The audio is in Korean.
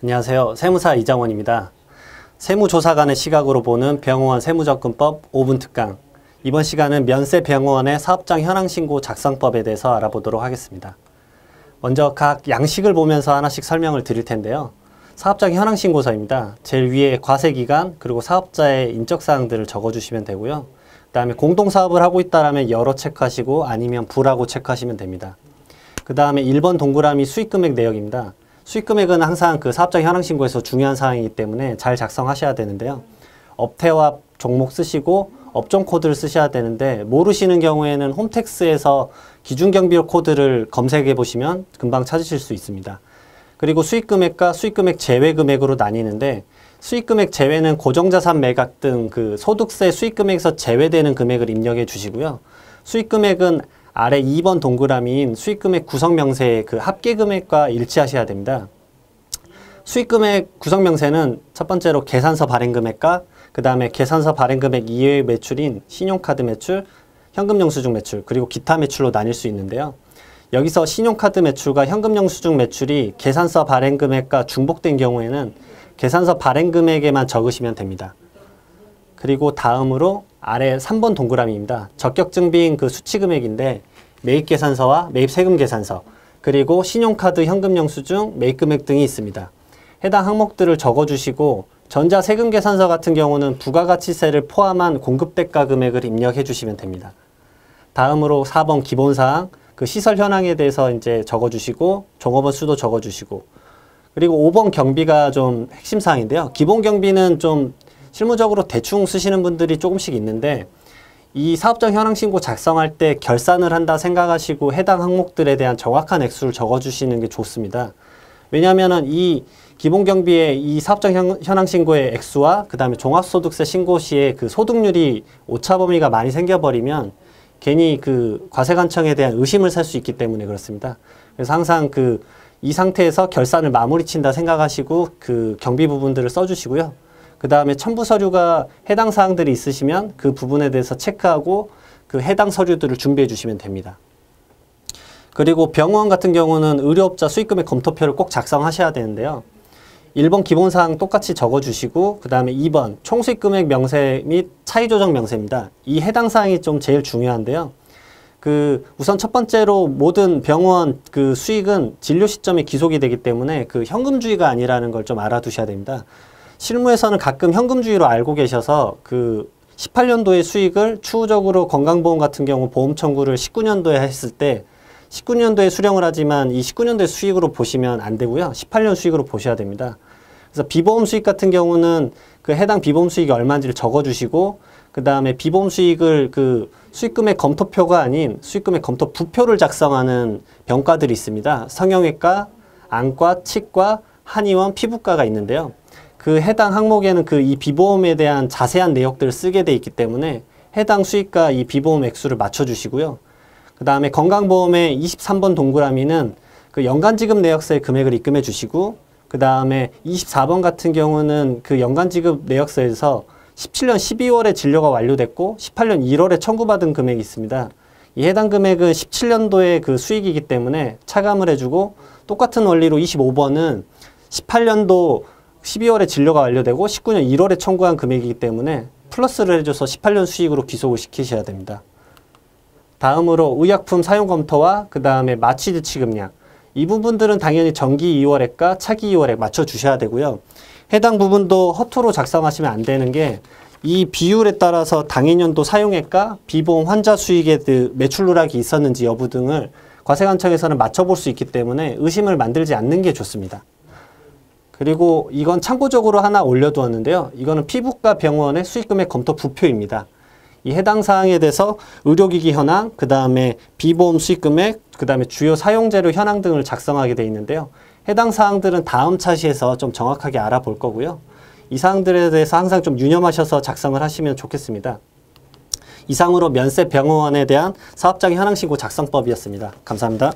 안녕하세요. 세무사 이장원입니다. 세무조사관의 시각으로 보는 병호원 세무접근법 5분 특강. 이번 시간은 면세 병호원의 사업장 현황신고 작성법에 대해서 알아보도록 하겠습니다. 먼저 각 양식을 보면서 하나씩 설명을 드릴 텐데요. 사업장 현황신고서입니다. 제일 위에 과세기간 그리고 사업자의 인적사항들을 적어주시면 되고요. 그 다음에 공동사업을 하고 있다라면 열어 체크하시고 아니면 부라고 체크하시면 됩니다. 그 다음에 1번 동그라미 수익금액 내역입니다. 수익 금액은 항상 그사업장 현황 신고에서 중요한 사항이기 때문에 잘 작성하셔야 되는데요. 업태와 종목 쓰시고 업종 코드를 쓰셔야 되는데 모르시는 경우에는 홈택스에서 기준 경비료 코드를 검색해 보시면 금방 찾으실 수 있습니다. 그리고 수익 금액과 수익 금액 제외 금액으로 나뉘는데 수익 금액 제외는 고정자산 매각 등 그 소득세 수익 금액에서 제외되는 금액을 입력해 주시고요. 수익 금액은 아래 2번 동그라미인 수익금액 구성명세의 그 합계금액과 일치하셔야 됩니다. 수익금액 구성명세는 첫 번째로 계산서 발행금액과 그 다음에 계산서 발행금액 이외의 매출인 신용카드 매출, 현금영수증 매출, 그리고 기타 매출로 나뉠 수 있는데요. 여기서 신용카드 매출과 현금영수증 매출이 계산서 발행금액과 중복된 경우에는 계산서 발행금액에만 적으시면 됩니다. 그리고 다음으로 아래 3번 동그라미입니다. 적격 증빙 그 수치 금액인데 매입 계산서와 매입 세금 계산서 그리고 신용카드 현금 영수증 매입 금액 등이 있습니다. 해당 항목들을 적어주시고 전자 세금 계산서 같은 경우는 부가가치세를 포함한 공급 대가 금액을 입력해 주시면 됩니다. 다음으로 4번 기본사항 그 시설 현황에 대해서 이제 적어주시고 종업원 수도 적어주시고 그리고 5번 경비가 좀 핵심 사항인데요. 기본 경비는 좀 실무적으로 대충 쓰시는 분들이 조금씩 있는데 이 사업적 현황신고 작성할 때 결산을 한다 생각하시고 해당 항목들에 대한 정확한 액수를 적어주시는 게 좋습니다. 왜냐하면 이 기본 경비의 이 사업적 현황 신고의 액수와 그 다음에 종합소득세 신고 시에 그 소득률이 오차 범위가 많이 생겨버리면 괜히 그 과세관청에 대한 의심을 살 수 있기 때문에 그렇습니다. 그래서 항상 그 이 상태에서 결산을 마무리 친다 생각하시고 그 경비 부분들을 써주시고요. 그 다음에 첨부 서류가 해당 사항들이 있으시면 그 부분에 대해서 체크하고 그 해당 서류들을 준비해 주시면 됩니다. 그리고 병원 같은 경우는 의료업자 수익금액 검토표를 꼭 작성하셔야 되는데요. 1번 기본사항 똑같이 적어주시고 그 다음에 2번 총수익금액 명세 및 차이조정 명세입니다. 이 해당 사항이 좀 제일 중요한데요. 그 우선 첫 번째로 모든 병원 그 수익은 진료 시점에 기속이 되기 때문에 그 현금주의가 아니라는 걸 좀 알아두셔야 됩니다. 실무에서는 가끔 현금주의로 알고 계셔서 그 18년도의 수익을 추후적으로 건강보험 같은 경우 보험 청구를 19년도에 했을 때 19년도에 수령을 하지만 이 19년도의 수익으로 보시면 안 되고요. 18년 수익으로 보셔야 됩니다. 그래서 비보험 수익 같은 경우는 그 해당 비보험 수익이 얼마인지를 적어주시고 그 다음에 비보험 수익을 그 수익금액 검토표가 아닌 수익금액 검토 부표를 작성하는 병과들이 있습니다. 성형외과, 안과, 치과, 한의원, 피부과가 있는데요. 그 해당 항목에는 그 이 비보험에 대한 자세한 내역들을 쓰게 돼 있기 때문에 해당 수익과 이 비보험 액수를 맞춰주시고요. 그 다음에 건강보험의 23번 동그라미는 그 연간지급 내역서에 금액을 입금해 주시고 그 다음에 24번 같은 경우는 그 연간지급 내역서에서 17년 12월에 진료가 완료됐고 18년 1월에 청구받은 금액이 있습니다. 이 해당 금액은 17년도의 그 수익이기 때문에 차감을 해주고 똑같은 원리로 25번은 18년도 12월에 진료가 완료되고 19년 1월에 청구한 금액이기 때문에 플러스를 해줘서 18년 수익으로 귀속을 시키셔야 됩니다. 다음으로 의약품 사용 검토와 그 다음에 마취 지금량이 부분들은 당연히 정기 2월액과 차기 2월액 맞춰주셔야 되고요. 해당 부분도 허투루 작성하시면 안 되는 게 이 비율에 따라서 당해년도 사용액과 비보험 환자 수익에 그 매출 누락이 있었는지 여부 등을 과세관청에서는 맞춰볼 수 있기 때문에 의심을 만들지 않는 게 좋습니다. 그리고 이건 참고적으로 하나 올려두었는데요. 이거는 피부과 병원의 수익금액 검토 부표입니다. 이 해당 사항에 대해서 의료기기 현황, 그 다음에 비보험 수익금액, 그 다음에 주요 사용재료 현황 등을 작성하게 되어 있는데요. 해당 사항들은 다음 차시에서 좀 정확하게 알아볼 거고요. 이 사항들에 대해서 항상 좀 유념하셔서 작성을 하시면 좋겠습니다. 이상으로 면세 병원에 대한 사업장 현황신고 작성법이었습니다. 감사합니다.